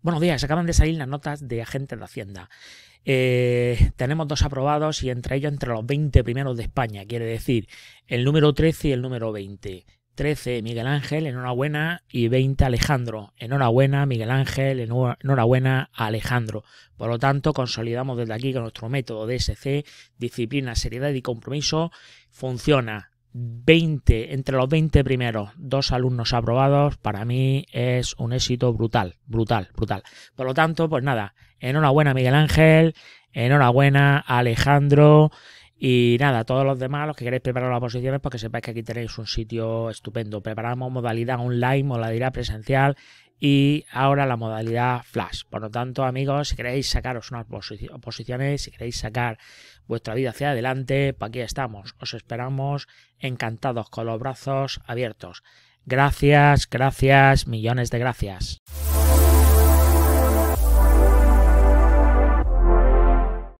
Buenos días, acaban de salir las notas de agentes de Hacienda. Eh, tenemos dos aprobados y entre ellos entre los 20 primeros de España, quiere decir el número 13 y el número 20. 13 Miguel Ángel, enhorabuena, y 20 Alejandro. Enhorabuena Miguel Ángel, enhorabuena Alejandro. Por lo tanto, consolidamos desde aquí que nuestro método DSC, disciplina, seriedad y compromiso funciona. 20, entre los 20 primeros, dos alumnos aprobados, para mí es un éxito brutal, brutal, brutal. Por lo tanto, pues nada, enhorabuena Miguel Ángel, enhorabuena Alejandro y nada, todos los demás, los que queréis preparar las posiciones, porque pues sepáis que aquí tenéis un sitio estupendo. Preparamos modalidad online, modalidad presencial, y ahora la modalidad flash. Por lo tanto, amigos, si queréis sacaros unas posiciones, si queréis sacar vuestra vida hacia adelante, pues aquí estamos. Os esperamos encantados con los brazos abiertos. Gracias, gracias, millones de gracias.